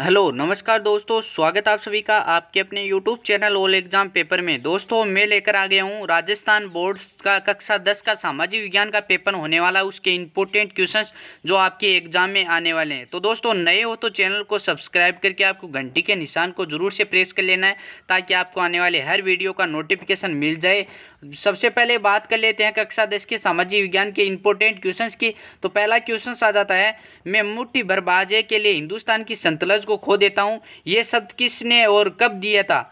hello नमस्कार दोस्तों स्वागत आप सभी का आपके अपने यूट्यूब चैनल ओल एग्जाम पेपर में दोस्तों मैं लेकर आ गया हूँ राजस्थान बोर्ड्स का कक्षा दस का सामाजिक विज्ञान का पेपर होने वाला है उसके इम्पोर्टेंट क्वेश्चंस जो आपके एग्जाम में आने वाले हैं तो दोस्तों नए हो तो चैनल को सब्सक्राइब करके आपको घंटी के निशान को जरूर से प्रेस कर लेना है ताकि आपको आने वाले हर वीडियो का नोटिफिकेशन मिल जाए सबसे पहले बात कर लेते हैं कक्षा दस के सामाजिक विज्ञान के इंपोर्टेंट क्वेश्चंस की तो पहला क्वेश्चन आ जाता है मैं मुट्ठी भर के लिए हिंदुस्तान की संतलज को खो देता हूँ ये शब्द किसने और कब दिया था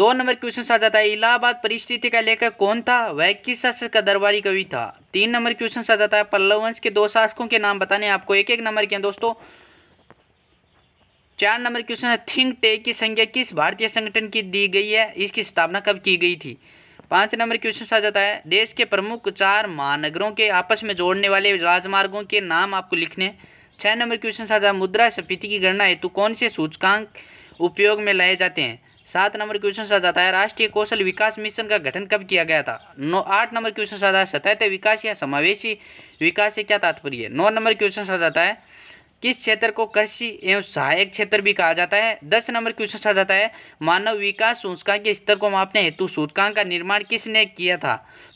दो नंबर क्वेश्चन आ जाता है इलाहाबाद परिस्थिति का लेखक कौन था वह किस शासक का दरबारी कवि था तीन नंबर क्वेश्चन आ जाता है पल्लव वंश के दो शासकों के नाम बताने आपको एक एक नंबर के दोस्तों चार नंबर क्वेश्चन है थिंक टेक की संज्ञा किस भारतीय संगठन की दी गई है इसकी स्थापना कब की गई थी पांच नंबर क्वेश्चन आ जाता है देश के प्रमुख चार महानगरों के आपस में जोड़ने वाले राजमार्गों के नाम आपको लिखने छह छः नंबर क्वेश्चन आ जाता है मुद्रा स्फीति की गणना हेतु कौन से सूचकांक उपयोग में लाए जाते हैं सात नंबर क्वेश्चन आ जाता है राष्ट्रीय कौशल विकास मिशन का गठन कब किया गया था नौ आठ नंबर क्वेश्चन आ जाता है सतहत विकास या समावेशी विकास से क्या तात्पर्य है नौ नंबर क्वेश्चन आ जाता है किस क्षेत्र को कृषि एवं सहायक क्षेत्र भी कहा जाता है दस नंबर क्वेश्चन आ जाता है मानव विकास सूचकांक के स्तर को मापने हेतु सूचकांक का निर्माण किसने किया था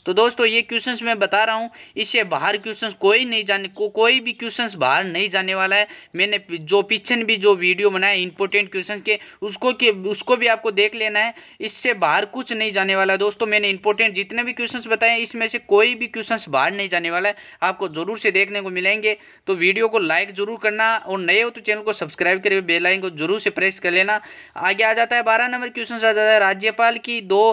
तो दोस्तों ये क्वेश्चंस मैं बता रहा हूँ इससे बाहर क्वेश्चंस कोई नहीं जाने को कोई भी क्वेश्चंस बाहर नहीं जाने वाला है मैंने जो पिछन भी जो वीडियो बनाया इंपोर्टेंट क्वेश्चन के उसको के उसको भी आपको देख लेना है इससे बाहर कुछ नहीं जाने वाला है दोस्तों मैंने इंपोर्टेंट जितने भी क्वेश्चन बताए इसमें से कोई भी क्वेश्चन बाहर नहीं जाने वाला है आपको ज़रूर से देखने को मिलेंगे तो वीडियो को लाइक ज़रूर करना और नए हो तो चैनल को सब्सक्राइब करके बेलाइन को जरूर से प्रेस कर लेना आगे आ जाता है बारह नंबर क्वेश्चन आ जाता है राज्यपाल की दो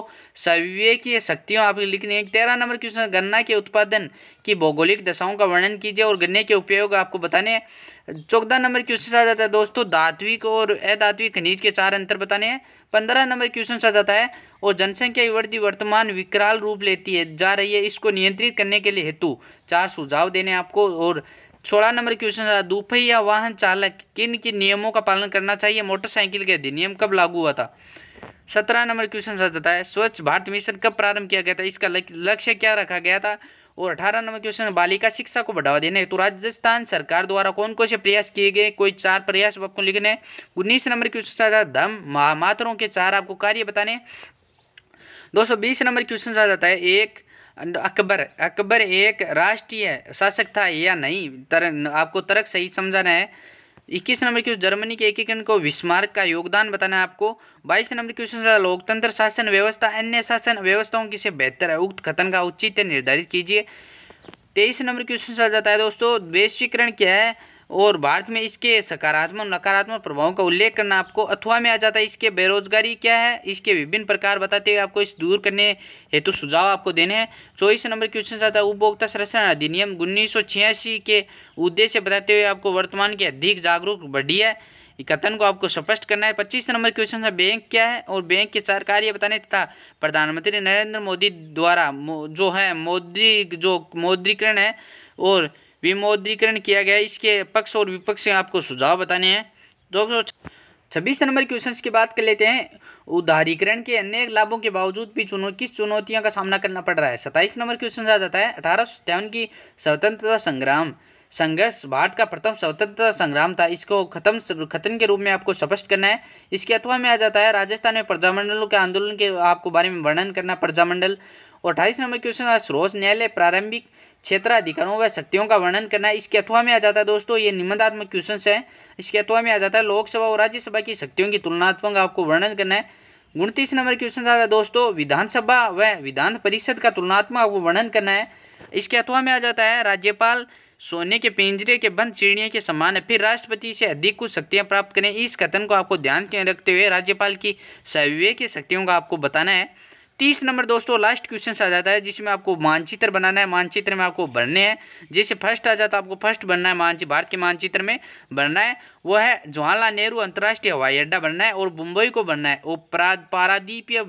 सवेकीय शक्तियों आपकी लिखनी है ग्यारह नंबर क्वेश्चन गन्ना के उत्पादन की भौगोलिक दशाओं का वर्णन कीजिए और गन्ने के उपयोग आपको बताने हैं चौदह नंबर क्वेश्चन आ जाता है दोस्तों धात्विक और अधात्विक खनिज के चार अंतर बताने हैं पंद्रह नंबर क्वेश्चन आ जाता है और जनसंख्या वृद्धि वर्तमान विकराल रूप लेती है जा रही है इसको नियंत्रित करने के लिए हेतु चार सुझाव देने आपको और सोलह नंबर क्वेश्चन दुपहिया वाहन चालक किन किन नियमों का पालन करना चाहिए मोटरसाइकिल के अधिनियम कब लागू हुआ था सत्रह नंबर क्वेश्चन सर बताया स्वच्छ भारत मिशन कब प्रारंभ किया गया था इसका लक्ष्य क्या रखा गया था और अठारह नंबर क्वेश्चन बालिका शिक्षा को बढ़ावा देने तो राजस्थान सरकार द्वारा कौन कौन से प्रयास किए गए कोई चार प्रयास आपको लिखने उन्नीस नंबर क्वेश्चन था धम महामात्रों के चार आपको कार्य बताने 220 नंबर क्वेश्चन आ जाता है एक अकबर अकबर एक राष्ट्रीय शासक था या नहीं तर आपको तर्क सही समझाना है इक्कीस नंबर क्वेश्चन जर्मनी के एकीकरण को विस्मार्क का योगदान बताना है आपको बाईस नंबर क्वेश्चन लोकतंत्र शासन व्यवस्था अन्य शासन व्यवस्थाओं की से बेहतर है उक्त कथन का औचित्य निर्धारित कीजिए तेईस नंबर क्वेश्चन जाता है दोस्तों वैश्वीकरण क्या है और भारत में इसके सकारात्मक और नकारात्मक प्रभावों का उल्लेख करना आपको अथवा में आ जाता है इसके बेरोजगारी क्या है इसके विभिन्न प्रकार बताते हुए आपको इस दूर करने हेतु तो सुझाव आपको देने हैं चौबीस नंबर क्वेश्चन आता है उपभोक्ता संरक्षण अधिनियम उन्नीस के उद्देश्य बताते हुए आपको वर्तमान के अधिक जागरूक बढ़ी है कथन को आपको स्पष्ट करना है पच्चीस नंबर क्वेश्चन है बैंक क्या है और बैंक के चार कार्य बताने तथा प्रधानमंत्री नरेंद्र मोदी द्वारा जो है मोदी जो मौद्रीकरण है और विमोद्रीकरण किया गया इसके पक्ष और विपक्ष आपको सुझाव बताने हैं दो छब्बीस नंबर क्वेश्चन की बात कर लेते हैं उदारीकरण के अनेक लाभों के बावजूद भी चुनौ किस चुनौतियों का सामना करना पड़ रहा है सत्ताईस नंबर क्वेश्चन आ जाता है अठारह की स्वतंत्रता संग्राम संघर्ष भारत का प्रथम स्वतंत्रता संग्राम था इसको खत्म खतन के रूप में आपको स्पष्ट करना है इसके अथवा में आ जाता है राजस्थान में प्रजामंडलों के आंदोलन के आपको बारे में वर्णन करना प्रजामंडल और अठाईस नंबर क्वेश्चन सर्वोच्च न्यायालय प्रारंभिक क्षेत्राधिकारों व शक्तियों का वर्णन करना है इसके अथवा में आ जाता है दोस्तों ये निबंधात्मक क्वेश्चन है इसके अथवा में आ जाता है लोकसभा और राज्यसभा की शक्तियों की तुलनात्मक आपको वर्णन करना है उनतीस नंबर क्वेश्चन आता है दोस्तों विधानसभा व विधान परिषद का तुलनात्मक आपको वर्णन करना है इसके अथवा में आ जाता है राज्यपाल सोने के पिंजरे के बंद चिड़िया के समान फिर राष्ट्रपति से अधिक कुछ शक्तियाँ प्राप्त करें इस कथन को आपको ध्यान रखते हुए राज्यपाल की सविवेक की शक्तियों का आपको बताना है तीस नंबर दोस्तों लास्ट क्वेश्चन आ जाता है जिसमें आपको मानचित्र बनाना है मानचित्र में आपको बनने हैं जिसे फर्स्ट आ जाता है आपको फर्स्ट बनना है मानचित्र भारत के मानचित्र में बनना है वो है जवाहरलाल नेहरू अंतर्राष्ट्रीय हवाई अड्डा बनना है और मुंबई को बनना है और पारादीप या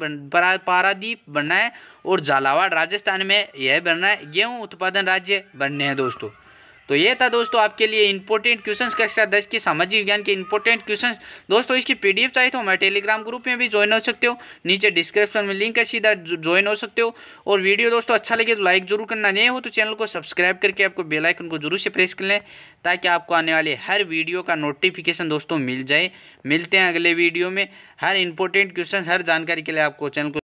पारादीप बनना है और झालावाड़ राजस्थान में यह बनना है गेहूँ उत्पादन राज्य बनने हैं दोस्तों तो ये था दोस्तों आपके लिए इंपॉर्टेंट क्वेश्चंस कक्षा दस के सामाजिक विज्ञान के इंपॉर्टेंट क्वेश्चंस दोस्तों इसकी पीडीएफ चाहिए तो हमारे टेलीग्राम ग्रुप में भी ज्वाइन हो सकते हो नीचे डिस्क्रिप्शन में लिंक है सीधा ज्वाइन हो सकते हो और वीडियो दोस्तों अच्छा लगे तो लाइक जरूर करना नहीं हो तो चैनल को सब्सक्राइब करके आपको बेलाइकन को जरूर से प्रेस कर लें ताकि आपको आने वाले हर वीडियो का नोटिफिकेशन दोस्तों मिल जाए मिलते हैं अगले वीडियो में हर इंपॉर्टेंट क्वेश्चन हर जानकारी के लिए आपको चैनल को